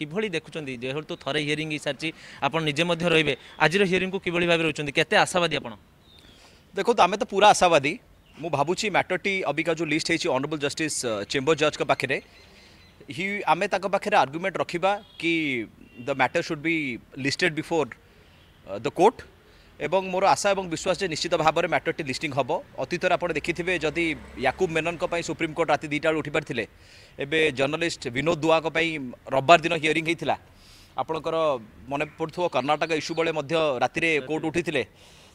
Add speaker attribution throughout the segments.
Speaker 1: किभि देखुं जेहेतु थे हिअरींग सारी आपे रे आज को किभली भाव रोच
Speaker 2: आशावादी आप देखो आम तो पूरा आशावादी मुझे भावुँ टी अबिका जो लिस्ट होनरेबल जस्ट चेम्बर जज का पाखे हि आम पाखे आर्ग्युमेंट रखा कि द मैटर सुड भी लिस्टेड बिफोर द कोर्ट এবং মোর আশা এবং বিশ্বাস যে নিশ্চিত ভাবে ম্যাটরটি লিষ্টিং হব অতীতরে আপনার দেখিথিবে যদি ইয়াকুব মেননক সুপ্রিমকোর্ট রাতে দুইটা বেড়ে উঠিপারি এবে জর্নালিষ্ট বিনোদ দুয়াঙ্ক রববার দিন হিয়রিং হয়েছিল আপনার মনে পড়ুব কর্ণাটক ইস্যু বেড়ে মধ্য রাতে কোর্ট উঠি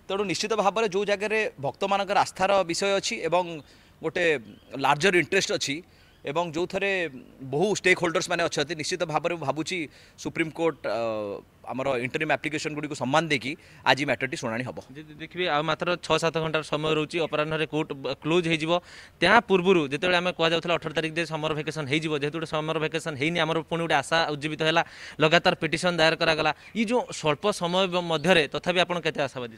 Speaker 2: তেমন নিশ্চিত ভাবে যে জায়গায় ভক্ত মানকর আস্থার বিষয় অ এবং গোটে লার্জর ইন্টরেস্ট অছি এবং ଯେଉଁଥିରେ ବହୁ ଷ୍ଟେକ୍ ହୋଲ୍ଡର୍ସ ମାନେ ଅଛନ୍ତି ନିଶ୍ଚିତ ଭାବରେ ମୁଁ ଭାବୁଛି ସୁପ୍ରିମକୋର୍ଟ ଆମର ଇଣ୍ଟରିମ୍ ଆପ୍ଲିକେସନ୍ ଗୁଡ଼ିକୁ ସମ୍ମାନ ଦେଇକି ଆଜି ମ୍ୟାଟର୍ଟି ଶୁଣାଣି ହେବ
Speaker 1: ଦେଖିବେ ଆଉ ମାତ୍ର ଛଅ ସାତ ଘଣ୍ଟାର ସମୟ ରହୁଛି ଅପରାହ୍ନରେ କୋର୍ଟ କ୍ଲୋଜ୍ ହୋଇଯିବ ତା ପୂର୍ବରୁ ଯେତେବେଳେ ଆମେ କୁହାଯାଉଥିଲା ଅଠର ତାରିଖରେ ସମର ଭେକେସନ୍ ହୋଇଯିବ ଯେହେତୁ ଗୋଟେ ସମର ଭେକେସନ୍ ହୋଇନି ଆମର ପୁଣି ଗୋଟେ ଆଶା ଉଜ୍ଜୀବିତ ହେଲା ଲଗାତାର ପିଟିସନ୍ ଦାୟର କରାଗଲା ଏଇ ଯେଉଁ ସ୍ୱଳ୍ପ ସମୟ ମଧ୍ୟରେ ତଥାପି ଆପଣ କେତେ ଆଶାବାଦୀ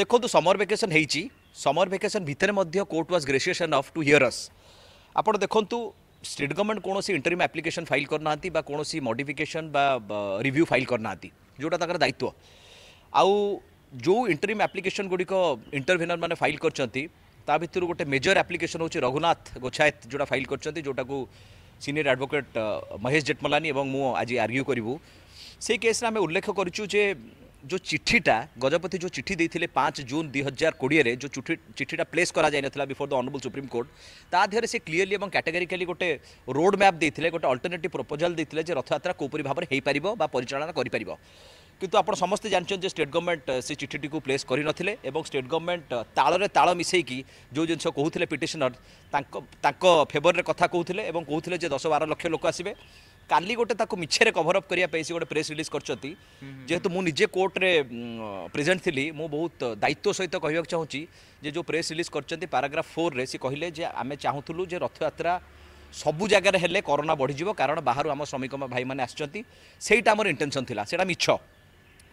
Speaker 2: ଦେଖନ୍ତୁ ସମର ଭେକେସନ୍ ହୋଇଛି ସମର ଭେକେସନ୍ ଭିତରେ ମଧ୍ୟ court was gracious of to hear us ଆପଣ ଦେଖନ୍ତୁ स्टेट गवर्नमेंट कौन से આપ્લિકેશન ફાઇલ फाइल करना कौन મોડિફિકેશન બા રિવ્યુ ફાઇલ કરનાહાંતિ જોટા તાંકર દાયિત્વ जो इंटरम आप्लिकेसन गुड़िक इंटरभेनर मैंने फाइल करा भितर गोटे मेजर आप्लिकेसन हो रघुनाथ गोछायत जोटा फाइल कर जोटा को सिनियर एडवोकेट महेश जेटमलानी और मुझे आज आर्ग्यू करूँ से केस्रे आम उल्लेख करूँ जे जो चिठीटा गजपति जो चिठी देते पाँच जून दुई हजार कोड़े जो चिठी चिठीटा प्लेस करा जाई नथिला before the honourable supreme court ता देहरे से क्लीयरली एवं कैटेगोरिकली गोटे रोड मैप देते गोटे अल्टरनेटिव प्रपोजाल देते जे रथयात्रा कोपरी भाव हो पार बा परिचालना कर पार কিন্তু আপনার সমস্ত জাঁচান যে স্টেট গভর্নমেন্ট সে চিঠিটি প্লেস করে নথিলে এবং স্টেট গভর্নমেন্ট তাড়ে তাড় মিশাইকি যে জিনিস কুলে পিটিশনর তাঁর ফেভরের কথা কুলে এবং কুলে যে দশ বার লক্ষ লোক আসবে কালি গোটে তাকে মিছেরে কভর অপ করা সে গোটে প্রেস রিলিজ করছেন যেহেতু মু নিজে কোর্টরে প্রেজেন্ট লি মু বহুত দায়িত্ব সহিত কহবাক চাহুছি যে যে প্রেস রিলিজ করছেন প্যারাগ্রাফ ফোর্রে সে কহিলে যে আমি চাহুলু যে রথযাত্রা সবু জায়গায় হলে করোনা বড়িযোগ কারণ বাহার আমার শ্রমিক ভাই মানে আসছেন সেইটা আমার ইন্টেনশন লা সেটা মিছ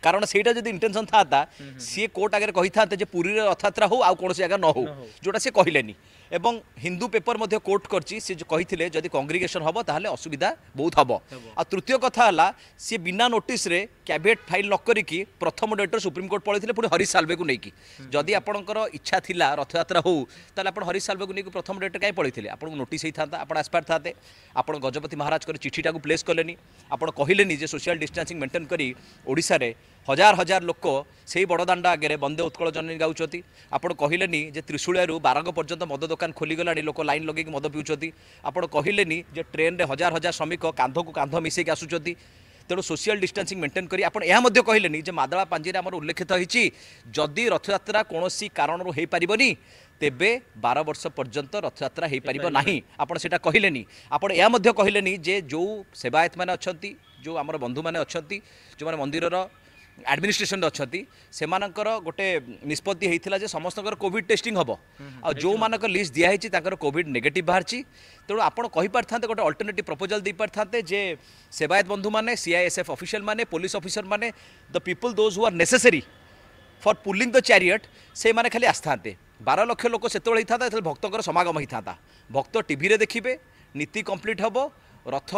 Speaker 2: কারণ সেইটা যদি ইন্টেনশন থাকে সে কোর্ট আগে কথা যে পুরীর রথযাত্রা হোক আপনি জায়গা নহ যেটা সে কহিলেনি এবং হিন্দু পেপর মধ্যে কোর্ট করছি সে কে যদি কংগ্রিগেসন হব তাহলে অসুবিধা বহুত হব আর তৃতীয় কথা হল সে বিনা নোটিসে ক্যাবিনেট ফাইল নকরিকি প্রথম ডেটরে সুপ্রিমকোর্ট পড়াইলে পুরো হরিশ সালভেকু নেইকি যদি আপনার ইচ্ছা লা রথযাত্রা হোক তাহলে আপনার হরিশ সালভেকু নিয়ে প্রথম ডেটে কাই পড়াইলে আপনার নোটিস হয়ে থাকে আপনার আসপার থাকে আপনার গজপতি মহারাজ করে চিঠিটা প্লেস কলেনি আপনার কহিলেনি যে সোশিয়াল ডিস্টান্সিং মেটেন করে ওড়শার ହଜାର ହଜାର ଲୋକ ସେଇ ବଡ଼ଦାଣ୍ଡ ଆଗରେ ବନ୍ଦେ ଉତ୍କଳ ଜନନୀ ଗାଉଛନ୍ତି ଆପଣ କହିଲେନି ଯେ ତ୍ରିଶୂଳିଆରୁ ବାରଙ୍ଗ ପର୍ଯ୍ୟନ୍ତ ମଦ ଦୋକାନ ଖୋଲିଗଲାଣି ଲୋକ ଲାଇନ୍ ଲଗେଇକି ମଦ ପିଉଛନ୍ତି ଆପଣ କହିଲେନି ଯେ ଟ୍ରେନ୍ରେ ହଜାର ହଜାର ଶ୍ରମିକ କାନ୍ଧକୁ କାନ୍ଧ ମିଶେଇକି ଆସୁଛନ୍ତି ତେଣୁ ସୋସିଆଲ ଡିଷ୍ଟାନ୍ସିଂ ମେଣ୍ଟେନ୍ କରି ଆପଣ ଏହା ମଧ୍ୟ କହିଲେନି ଯେ ମାଦଳା ପାଞ୍ଜିରେ ଆମର ଉଲ୍ଲେଖିତ ହୋଇଛି ଯଦି ରଥଯାତ୍ରା କୌଣସି କାରଣରୁ ହୋଇପାରିବନି ତେବେ ବାର ବର୍ଷ ପର୍ଯ୍ୟନ୍ତ ରଥଯାତ୍ରା ହୋଇପାରିବ ନାହିଁ ଆପଣ ସେଇଟା କହିଲେନି ଆପଣ ଏହା ମଧ୍ୟ କହିଲେନି ଯେ ଯେଉଁ ସେବାୟତମାନେ ଅଛନ୍ତି ଯେଉଁ ଆମର ବନ୍ଧୁମାନେ ଅଛନ୍ତି ଯେଉଁମାନେ ମନ୍ଦିରର ଆଡ଼ମିନିଷ୍ଟ୍ରେସନରେ ଅଛନ୍ତି ସେମାନଙ୍କର ଗୋଟେ ନିଷ୍ପତ୍ତି ହେଇଥିଲା ଯେ ସମସ୍ତଙ୍କର କୋଭିଡ଼ ଟେଷ୍ଟିଂ ହେବ ଆଉ ଯେଉଁମାନଙ୍କ ଲିଷ୍ଟ ଦିଆହେଇଛି ତାଙ୍କର କୋଭିଡ଼ ନେଗେଟିଭ୍ ବାହାରିଛି ତେଣୁ ଆପଣ କହିପାରିଥାନ୍ତେ ଗୋଟେ ଅଲ୍ଟରନେଟିଭ୍ ପ୍ରପୋଜାଲ୍ ଦେଇପାରିଥାନ୍ତେ ଯେ ସେବାୟତ ବନ୍ଧୁମାନେ ସିଆଇଏସ୍ଏଫ୍ ଅଫିସିଆଲ୍ ମାନେ ପୋଲିସ ଅଫିସର ମାନେ the people those who are necessary for pulling the chariot ସେମାନେ ଖାଲି ଆସିଥାନ୍ତେ ବାର ଲକ୍ଷ ଲୋକ ସେତେବେଳେ ହେଇଥାନ୍ତା ସେତେବେଳେ ଭକ୍ତଙ୍କର ସମାଗମ ହେଇଥାନ୍ତା ଭକ୍ତ ଟିଭିରେ ଦେଖିବେ ନୀତି କମ୍ପ୍ଲିଟ୍ ହେବ ରଥ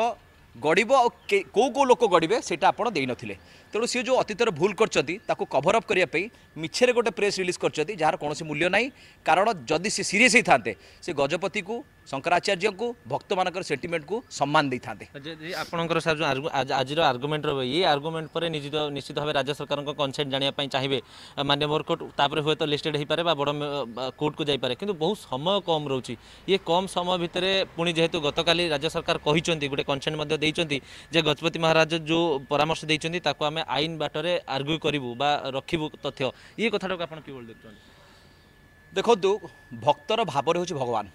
Speaker 2: ଗଡ଼ିବ ଆଉ କେଉଁ କେଉଁ ଲୋକ ଗଡ଼ିବେ ସେଇଟା ଆପଣ ଦେଇନଥିଲେ তেমন সি যে অতীতর ভুল করছেন তাকে কভর অপ করা মিছের গোটে প্রেস রিলিজ করছেন যার কোণী মূল্য না কারণ যদি সে সিরিয়স হয়ে থাকে সে গজপতি শঙ্করাচার্য ভক্ত মানক সেটিমেন্ট কু সম্মান দিয়ে থাকে আপনার
Speaker 1: স্যার আজির আর্গুমেন্ট রয়ে এই আর্গুমেন্ট পরে নিজ নিশ্চিত ভাবে রাজ্য সরকার কনসেন্ট জাঁয়া চাইবে মান্যবর কোর্ট তাপরে হয়তো লিস্টেড হয়ে পড়ে বা বড় কোর্ট কু যাইপরে কিন্তু বহু সময় কম রয়েছে ইয়ে কম সময় ভিতরে পুঁ যেহেতু গতকাল রাজ্য সরকার কিন্তু গোটে কনসেন্ট দিয়েছেন যে গজপতি মহারাজ যে পরামর্শ দিয়েছেন তাকে আমি ଆମେ ଆଇନ ବାଟରେ ଆର୍ଗ୍ୟୁ କରିବୁ ବା ରଖିବୁ ତଥ୍ୟ ଇଏ କଥାଟାକୁ ଆପଣ କିଭଳି ଦେଖୁଛନ୍ତି
Speaker 2: ଦେଖନ୍ତୁ ଭକ୍ତର ଭାବରେ ହେଉଛି ଭଗବାନ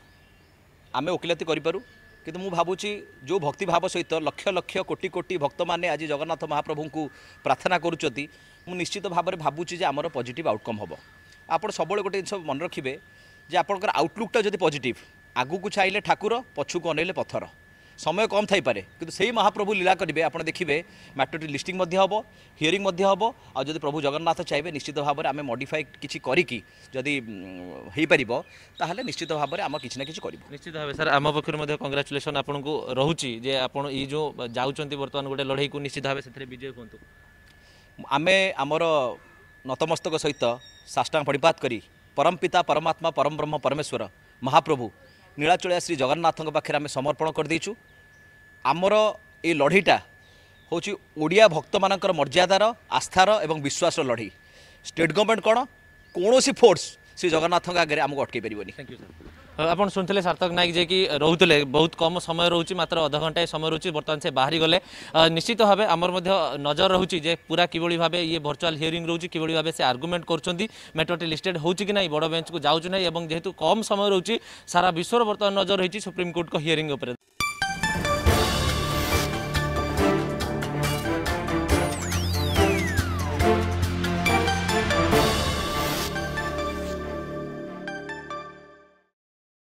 Speaker 2: ଆମେ ଓକିଲାତି କରିପାରୁ କିନ୍ତୁ ମୁଁ ଭାବୁଛି ଯେଉଁ ଭକ୍ତିଭାବ ସହିତ ଲକ୍ଷ ଲକ୍ଷ କୋଟି କୋଟି ଭକ୍ତମାନେ ଆଜି ଜଗନ୍ନାଥ ମହାପ୍ରଭୁଙ୍କୁ ପ୍ରାର୍ଥନା କରୁଛନ୍ତି ମୁଁ ନିଶ୍ଚିତ ଭାବରେ ଭାବୁଛି ଯେ ଆମର ପଜିଟିଭ୍ ଆଉଟକମ୍ ହେବ ଆପଣ ସବୁବେଳେ ଗୋଟେ ଜିନିଷ ମନେ ରଖିବେ ଯେ ଆପଣଙ୍କର ଆଉଟଲୁକ୍ଟା ଯଦି ପଜିଟିଭ୍ ଆଗକୁ ଚାହିଁଲେ ଠାକୁର ପଛକୁ ଅନେଇଲେ ପଥର ସମୟ କମ୍ ଥାଇପାରେ କିନ୍ତୁ ସେଇ ମହାପ୍ରଭୁ ଲୀଳା କରିବେ ଆପଣ ଦେଖିବେ ମ୍ୟାଟରଟି ଲିଷ୍ଟିଂ ମଧ୍ୟ ହେବ ହିୟରିଂ ମଧ୍ୟ ହେବ ଆଉ ଯଦି ପ୍ରଭୁ ଜଗନ୍ନାଥ ଚାହିଁବେ ନିଶ୍ଚିତ ଭାବରେ ଆମେ ମଡିଫାଏ କିଛି କରିକି ଯଦି ହୋଇପାରିବ ତାହେଲେ ନିଶ୍ଚିତ ଭାବରେ ଆମ କିଛି ନା କିଛି କରିବୁ ନିଶ୍ଚିତ
Speaker 1: ଭାବେ ସାର୍ ଆମ ପକ୍ଷରୁ ମଧ୍ୟ କଂଗ୍ରାଚୁଲେସନ୍ ଆପଣଙ୍କୁ ରହୁଛି ଯେ ଆପଣ ଏଇ ଯେଉଁ ଯାଉଛନ୍ତି ବର୍ତ୍ତମାନ ଗୋଟେ ଲଢ଼େଇକୁ
Speaker 2: ନିଶ୍ଚିତ ଭାବେ ସେଥିରେ ବିଜୟ ହୁଅନ୍ତୁ ଆମେ ଆମର ନତମସ୍ତକ ସହିତ ସାଷ୍ଟାଙ୍ଗ ପଡ଼ିପାତ କରି ପରମପିତା ପରମାତ୍ମା ପରମ ବ୍ରହ୍ମ ପରମେଶ୍ୱର ମହାପ୍ରଭୁ ନୀଳାଚଳିଆ ଶ୍ରୀ ଜଗନ୍ନାଥଙ୍କ ପାଖରେ ଆମେ ସମର୍ପଣ କରିଦେଇଛୁ ଆମର ଏଇ ଲଢ଼େଇଟା ହେଉଛି ଓଡ଼ିଆ ଭକ୍ତମାନଙ୍କର ମର୍ଯ୍ୟାଦାର ଆସ୍ଥାର ଏବଂ ବିଶ୍ୱାସର ଲଢ଼େଇ ଷ୍ଟେଟ୍ ଗଭର୍ଣ୍ଣମେଣ୍ଟ କ'ଣ କୌଣସି ଫୋର୍ସ ଶ୍ରୀ ଜଗନ୍ନାଥଙ୍କ ଆଗରେ ଆମକୁ ଅଟକାଇ ପାରିବନି ଥ୍ୟାଙ୍କ ୟୁ ସାର୍
Speaker 1: ଆପଣ ଶୁଣିଥିଲେ ସାର୍ଥକ ନାୟକ ଯିଏକି ରହୁଥିଲେ ବହୁତ କମ୍ ସମୟ ରହୁଛି ମାତ୍ର ଅଧଘଣ୍ଟାଏ ସମୟ ରହୁଛି ବର୍ତ୍ତମାନ ସେ ବାହାରି ଗଲେ ନିଶ୍ଚିତ ଭାବେ ଆମର ମଧ୍ୟ ନଜର ରହୁଛି ଯେ ପୁରା କିଭଳି ଭାବେ ଇଏ ଭର୍ଚୁଆଲ୍ ହିୟରିଂ ରହୁଛି କିଭଳି ଭାବେ ସେ ଆର୍ଗୁମେଣ୍ଟ କରୁଛନ୍ତି ମେଟରଟି ଲିଷ୍ଟେଡ୍ ହେଉଛି କି ନାହିଁ ବଡ଼ ବେଞ୍ଚକୁ ଯାଉଛି ନାହିଁ ଏବଂ ଯେହେତୁ କମ୍ ସମୟ ରହୁଛି ସାରା ବିଶ୍ୱର ବର୍ତ୍ତମାନ ନଜର ରହିଛି ସୁପ୍ରିମକୋର୍ଟଙ୍କ ହିୟରିଂ ଉପରେ